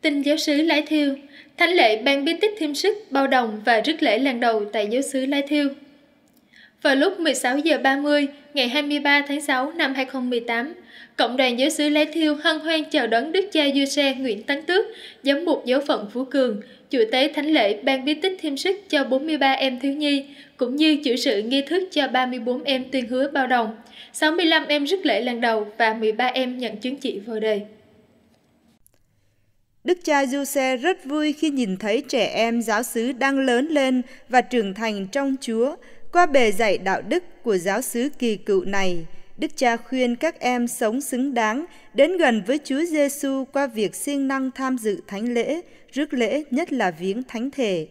Tin giáo sứ Lái Thiêu Thánh lễ ban bí tích thêm sức, bao đồng và rước lễ lần đầu tại giáo sứ Lái Thiêu. Vào lúc 16 giờ 30 ngày 23 tháng 6 năm 2018, Cộng đoàn Giáo sứ Lái Thiêu hân hoan chào đón Đức cha Du Xe Nguyễn Tấn Tước, giám mục giáo phận Phú Cường, chủ tế thánh lễ ban bí tích thêm sức cho 43 em thiếu nhi, cũng như chủ sự nghi thức cho 34 em tuyên hứa bao đồng, 65 em rước lễ lần đầu và 13 em nhận chứng chỉ vào đời. Đức cha Giuse rất vui khi nhìn thấy trẻ em giáo xứ đang lớn lên và trưởng thành trong Chúa qua bề dạy đạo đức của giáo xứ kỳ cựu này. Đức cha khuyên các em sống xứng đáng đến gần với Chúa Giêsu qua việc siêng năng tham dự thánh lễ, rước lễ nhất là viếng thánh thể.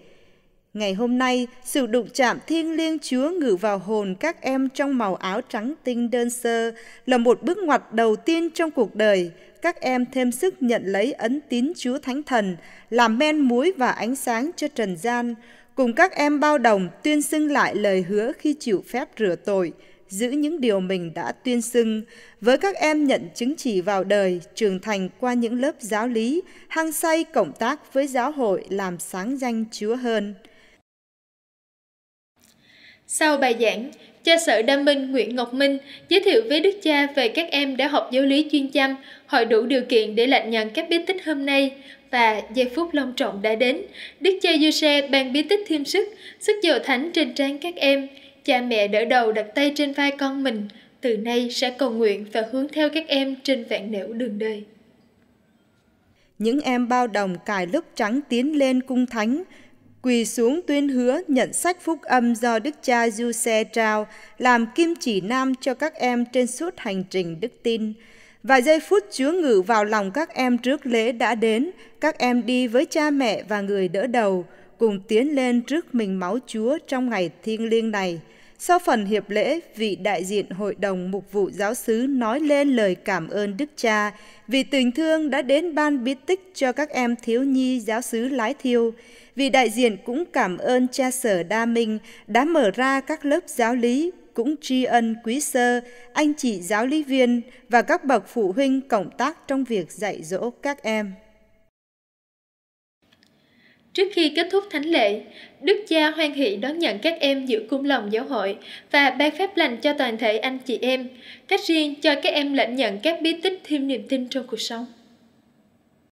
Ngày hôm nay, sự đụng chạm thiêng liêng Chúa ngự vào hồn các em trong màu áo trắng tinh đơn sơ là một bước ngoặt đầu tiên trong cuộc đời. Các em thêm sức nhận lấy ấn tín Chúa Thánh Thần, làm men muối và ánh sáng cho trần gian. Cùng các em bao đồng tuyên xưng lại lời hứa khi chịu phép rửa tội, giữ những điều mình đã tuyên xưng. Với các em nhận chứng chỉ vào đời, trưởng thành qua những lớp giáo lý, hăng say cộng tác với giáo hội làm sáng danh Chúa hơn. Sau bài giảng, cha sở Đam Minh Nguyễn Ngọc Minh giới thiệu với Đức Cha về các em đã học giáo lý chuyên chăm, hội đủ điều kiện để lãnh nhận các bí tích hôm nay và giây phút long trọng đã đến. Đức Cha giuse ban bí tích thêm sức, sức dầu thánh trên trán các em. Cha mẹ đỡ đầu đặt tay trên vai con mình, từ nay sẽ cầu nguyện và hướng theo các em trên vạn nẻo đường đời. Những em bao đồng cài lớp trắng tiến lên cung thánh, quỳ xuống tuyên hứa nhận sách phúc âm do Đức Cha Du Xe trao làm kim chỉ nam cho các em trên suốt hành trình đức tin. vài giây phút Chúa ngự vào lòng các em trước lễ đã đến, các em đi với cha mẹ và người đỡ đầu, cùng tiến lên trước mình máu Chúa trong ngày thiêng liêng này – sau phần hiệp lễ, vị đại diện Hội đồng Mục vụ Giáo sứ nói lên lời cảm ơn Đức Cha vì tình thương đã đến ban bí tích cho các em thiếu nhi giáo sứ Lái Thiêu. Vị đại diện cũng cảm ơn cha sở Đa Minh đã mở ra các lớp giáo lý cũng tri ân quý sơ, anh chị giáo lý viên và các bậc phụ huynh cộng tác trong việc dạy dỗ các em. Trước khi kết thúc thánh lễ, Đức cha hoan hỷ đón nhận các em giữa cung lòng giáo hội và ban phép lành cho toàn thể anh chị em, cách riêng cho các em lãnh nhận các bí tích thêm niềm tin trong cuộc sống.